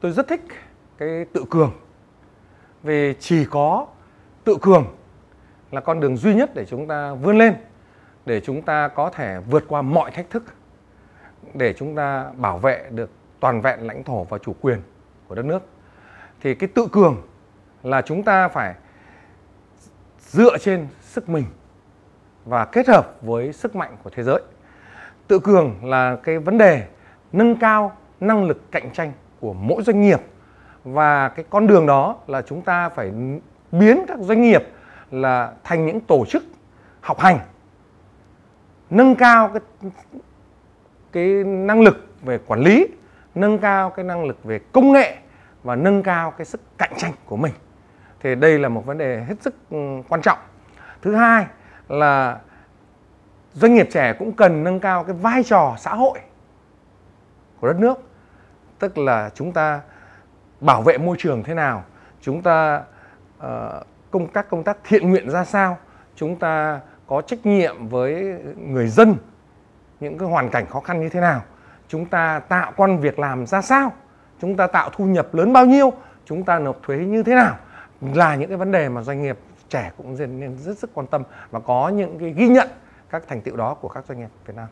tôi rất thích cái tự cường vì chỉ có tự cường là con đường duy nhất để chúng ta vươn lên để chúng ta có thể vượt qua mọi thách thức để chúng ta bảo vệ được toàn vẹn lãnh thổ và chủ quyền của đất nước thì cái tự cường là chúng ta phải dựa trên sức mình và kết hợp với sức mạnh của thế giới tự cường là cái vấn đề nâng cao năng lực cạnh tranh của mỗi doanh nghiệp và cái con đường đó là chúng ta phải biến các doanh nghiệp là thành những tổ chức học hành nâng cao cái cái năng lực về quản lý nâng cao cái năng lực về công nghệ và nâng cao cái sức cạnh tranh của mình thì đây là một vấn đề hết sức ừ, quan trọng thứ hai là doanh nghiệp trẻ cũng cần nâng cao cái vai trò xã hội của đất nước tức là chúng ta bảo vệ môi trường thế nào chúng ta uh, công các công tác thiện nguyện ra sao chúng ta có trách nhiệm với người dân những cái hoàn cảnh khó khăn như thế nào chúng ta tạo quan việc làm ra sao chúng ta tạo thu nhập lớn bao nhiêu chúng ta nộp thuế như thế nào là những cái vấn đề mà doanh nghiệp trẻ cũng nên rất sức quan tâm và có những cái ghi nhận các thành tiệu đó của các doanh nghiệp Việt Nam